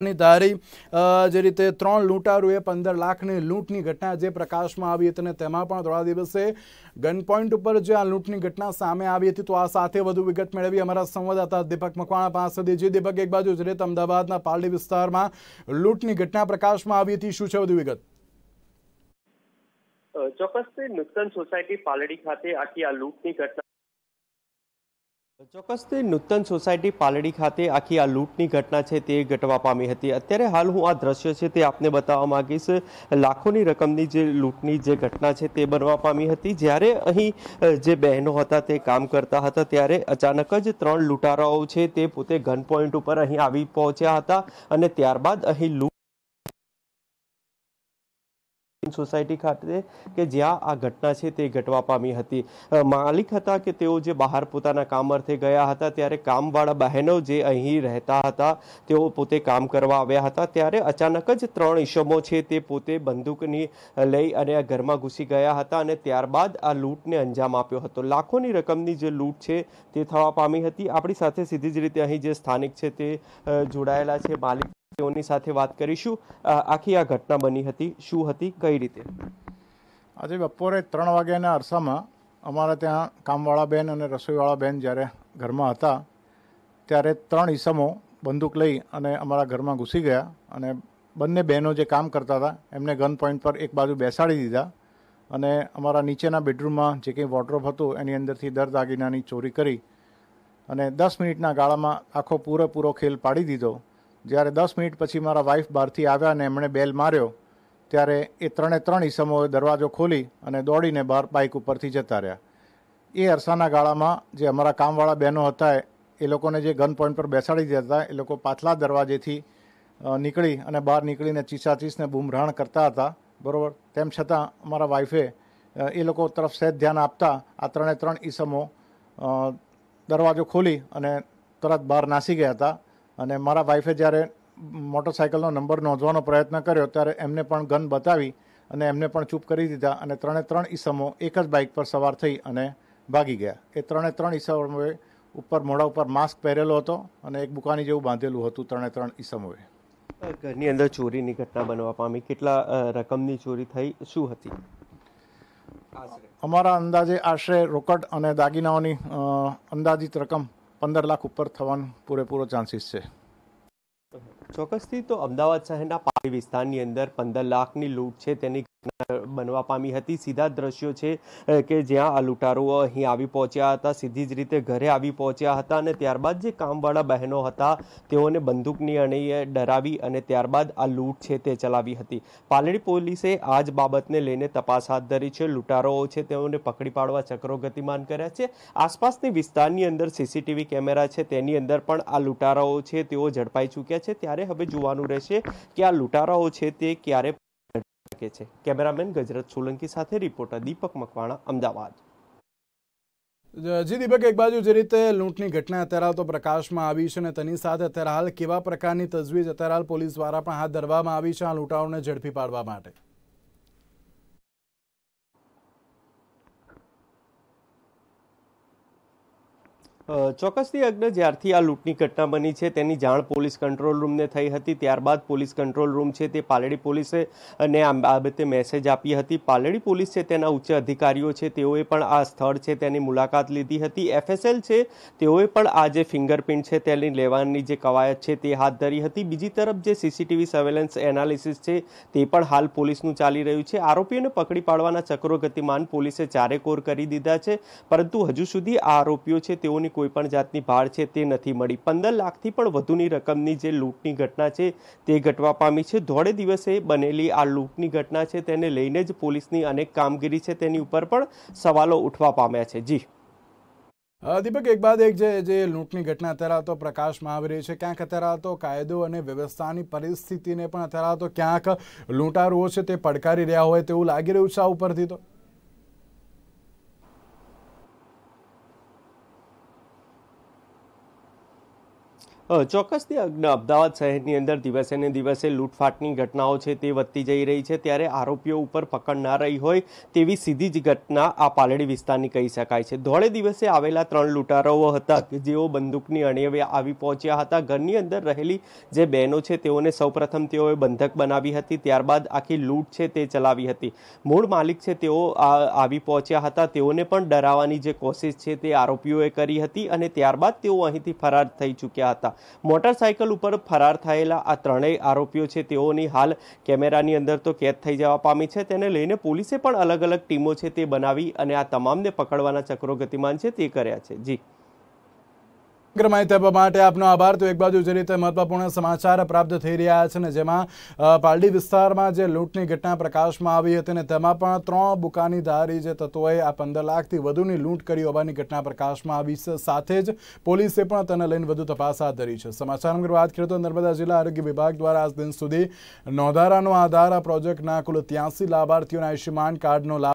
ધારી જે રીતે ત્રણ લૂંટારુએ પંદર લાખની લૂંટની ઘટના જે પ્રકાશમાં આવી હતી અને તેમાં પણ થોડા દિવસે ગન પોઈન્ટ ઉપર જે આ લૂંટની ઘટના સામે આવી હતી તો આ સાથે વધુ વિગત મેળવી અમારા સંવાદદાતા દીપક મકવાણા પાસેથી જે દીપક એક બાજુ જે અમદાવાદના પાલડી વિસ્તારમાં લૂંટની ઘટના પ્રકાશમાં આવી હતી શું છે વધુ વિગત ચોક્કસ નૂતન સોસાયટી પાલડી ખાતે આખી આ લૂંટની ઘટના ચોક્કસથી નૂતન સોસાયટી પાલડી ખાતે આખી આ લૂંટની ઘટના છે તે ઘટવા પામી હતી અત્યારે હાલ હું આ દ્રશ્ય છે તે આપને બતાવવા માગીશ લાખોની રકમની જે લૂંટની જે ઘટના છે તે બનવા પામી હતી જ્યારે અહીં જે બહેનો હતા તે કામ કરતા હતા ત્યારે અચાનક જ ત્રણ લૂંટારાઓ છે તે પોતે ગન પોઈન્ટ ઉપર અહીં આવી પહોંચ્યા હતા અને ત્યારબાદ અહીં લૂંટ સોસાયટી ખાતે કે જ્યાં આ ઘટના છે તે ઘટવા પામી હતી માલિક હતા કે તેઓ જે બહાર પોતાના કામ અર્થે ગયા હતા ત્યારે કામવાળા બહેનો જે અહીં રહેતા હતા તેઓ પોતે કામ કરવા આવ્યા હતા ત્યારે અચાનક જ ત્રણ ઈસમો છે તે પોતે બંદૂકની લઈ અને આ ઘરમાં ઘૂસી ગયા હતા અને ત્યારબાદ આ લૂંટને અંજામ આપ્યો હતો લાખોની રકમની જે લૂંટ છે તે થવા પામી હતી આપણી સાથે સીધી જ રીતે અહીં જે સ્થાનિક છે તે જોડાયેલા છે માલિક તેઓની સાથે વાત કરીશું આખી આ ઘટના બની હતી શું હતી કઈ રીતે આજે બપોરે ત્રણ વાગ્યાના અરસામાં અમારા ત્યાં કામવાળા બેન અને રસોઈવાળા બેન જ્યારે ઘરમાં હતા ત્યારે ત્રણ ઈસમો બંદૂક લઈ અને અમારા ઘરમાં ઘૂસી ગયા અને બંને બહેનો જે કામ કરતા હતા એમને ગન પોઈન્ટ પર એક બાજુ બેસાડી દીધા અને અમારા નીચેના બેડરૂમમાં જે કંઈ વોર્ડરોબ હતું એની અંદરથી દર દાગીનાની ચોરી કરી અને દસ મિનિટના ગાળામાં આખો પૂરેપૂરો ખેલ પાડી દીધો જ્યારે દસ મિનિટ પછી મારા વાઈફ બહારથી આવ્યા અને એમણે બેલ માર્યો ત્યારે એ ત્રણે ત્રણ ઈસમોએ દરવાજો ખોલી અને દોડીને બહાર બાઇક ઉપરથી જતા રહ્યા એ અરસાના ગાળામાં જે અમારા કામવાળા બહેનો હતા એ લોકોને જે ગન પોઈન્ટ પર બેસાડી દીધા હતા એ લોકો પાછલા દરવાજેથી નીકળી અને બહાર નીકળીને ચીસાચીસને બૂમરાણ કરતા હતા બરાબર તેમ છતાં અમારા વાઈફે એ લોકો તરફ સહેજ ધ્યાન આપતા આ ત્રણે ત્રણ ઈસમો દરવાજો ખોલી અને તરત બહાર નાસી ગયા હતા અને મારા વાઇફે જ્યારે મોટરસાયકલનો નંબર નોંધવાનો પ્રયત્ન કર્યો ત્યારે એમને પણ ગન બતાવી અને એમને પણ ચૂપ કરી દીધા અને ત્રણે ત્રણ ઈસમો એક જ બાઇક પર સવાર થઈ અને ભાગી ગયા એ ત્રણે ત્રણ ઈસમોએ ઉપર મોઢા ઉપર માસ્ક પહેરેલો હતો અને એક બુકાની જેવું બાંધેલું હતું ત્રણે ત્રણ ઈસમોએ ઘરની અંદર ચોરીની ઘટના બનવા પામી કેટલા રકમની ચોરી થઈ શું હતી અમારા અંદાજે આશરે રોકડ અને દાગીનાઓની અંદાજિત રકમ પંદર લાખ ઉપર થવાનો પૂરેપૂરો ચાન્સીસ છે ચોક્કસથી તો અમદાવાદ શહેરના આ વિસ્તારની અંદર પંદર લાખની લૂંટ છે તેની બનવા પામી હતી સીધા દ્રશ્યો છે કે જ્યાં આ લૂંટારો અહીં આવી પહોંચ્યા હતા સીધી જ રીતે ઘરે આવી પહોંચ્યા હતા અને ત્યારબાદ જે કામવાળા બહેનો હતા તેઓને બંદૂકની અણીએ ડરાવી અને ત્યારબાદ આ લૂંટ છે તે ચલાવી હતી પાલડી પોલીસે આ જ બાબતને લઈને તપાસ હાથ ધરી છે લૂંટારોઓ છે તેઓને પકડી પાડવા ચક્રો ગતિમાન કર્યા છે આસપાસની વિસ્તારની અંદર સીસીટીવી કેમેરા છે તેની અંદર પણ આ લૂંટારાઓ છે તેઓ ઝડપાઈ ચૂક્યા છે ત્યારે હવે જોવાનું રહેશે કે આ લૂંટારાઓ છે તે ક્યારે શકે છે કેમેરામેન ગજરત સોલંકી સાથે રિપોર્ટર દીપક મકવાણા અમદાવાદ જી દીપક એક બાજુ જે રીતે લૂંટની ઘટના અત્યારે હાલ તો પ્રકાશમાં આવી છે અને તેની સાથે અત્યારે હાલ કેવા પ્રકારની તજવીજ અત્યારે હાલ પોલીસ દ્વારા પણ હાથ ધરવામાં આવી છે આ લૂંટાઓને ઝડપી પાડવા માટે ચોકસ્તી અગ્ને જ્યારથી આ લૂટની ઘટના બની છે તેની જાણ પોલીસ કંટ્રોલ રૂમને થઈ હતી ત્યાર બાદ પોલીસ કંટ્રોલ રૂમ છે તે પાલડી પોલીસે ને આ બતે મેસેજ આપી હતી પાલડી પોલીસ છે તેના ઉચ્ચ અધિકારીઓ છે તેઓ પણ આ સ્તર છે તેની મુલાકાત લીધી હતી FSL છે તેઓ પણ આ જે ફિંગરપ્રિન્ટ છે તે લેવાની જે કવાયત છે તે હાથ ધરી હતી બીજી તરફ જે CCTV સવેલન્સ એનાલિસિસ છે તે પણ હાલ પોલીસનું ચાલી રહ્યું છે આરોપીને પકડી પાડવાના ચક્રવ ગતિમાન પોલીસે ચારેકોર કરી દીધા છે પરંતુ હજુ સુધી આ આરોપીઓ છે તેઓને કોઈ પણ જાતની ભાળ છે તે નથી મળી પંદર લાખથી પણ વધુની રકમની જે લૂંટની ઘટના છે તે ઘટવા પામી છે ધોળે દિવસે બનેલી આ લૂંટની ઘટના છે તેને લઈને જ પોલીસની અનેક કામગીરી છે તેની ઉપર પણ સવાલો ઉઠવા પામ્યા છે જી દીપક એક બાદ એક જે જે લૂંટની ઘટના અત્યારે તો પ્રકાશમાં આવી રહી છે ક્યાંક અત્યારે તો કાયદો અને વ્યવસ્થાની પરિસ્થિતિને પણ અત્યારે તો ક્યાંક લૂંટારુઓ છે તે પડકારી રહ્યા હોય તેવું લાગી રહ્યું છે આ ઉપરથી તો ચોક્કસથી અમદાવાદ શહેરની અંદર દિવસે ને દિવસે લૂંટફાટની ઘટનાઓ છે તે વધતી જઈ રહી છે ત્યારે આરોપીઓ ઉપર પકડ ના રહી હોય તેવી સીધી જ ઘટના આ પાલડી વિસ્તારની કહી શકાય છે ધોળે દિવસે આવેલા ત્રણ લૂંટારાઓ હતા કે જેઓ બંદૂકની અણીએ આવી પહોંચ્યા હતા ઘરની અંદર રહેલી જે બહેનો છે તેઓને સૌપ્રથમ તેઓએ બંધક બનાવી હતી ત્યારબાદ આખી લૂંટ છે તે ચલાવી હતી મૂળ માલિક છે તેઓ આવી પહોંચ્યા હતા તેઓને પણ ડરાવવાની જે કોશિશ છે તે આરોપીઓએ કરી હતી અને ત્યારબાદ તેઓ અહીંથી ફરાર થઈ ચૂક્યા હતા મોટરસાયકલ ઉપર ફરાર થયેલા આ ત્રણેય આરોપીઓ છે તેઓની હાલ કેમેરાની અંદર તો કેદ થઈ જવા પામી છે તેને લઈને પોલીસે પણ અલગ અલગ ટીમો છે તે બનાવી અને આ તમામને પકડવાના ચક્રો ગતિમાન છે તે કર્યા છે જી પાલડી વિસ્તારમાં જે લૂંટની ઘટના પ્રકાશમાં આવી હતી અને તેમાં પણ ત્રણ બુકાનીધારી જે તત્વોએ આ પંદર લાખથી વધુની લૂંટ કરી હોવાની ઘટના પ્રકાશમાં આવી છે સાથે જ પોલીસે પણ તેને લઈને વધુ તપાસ હાથ ધરી છે સમાચાર વાત કરીએ તો નર્મદા જિલ્લા આરોગ્ય વિભાગ દ્વારા આજ દિન સુધી નોંધારાનો આધાર આ પ્રોજેક્ટના કુલ ત્યાંસી લાભાર્થીઓના આયુષ્યમાન કાર્ડનો લાભ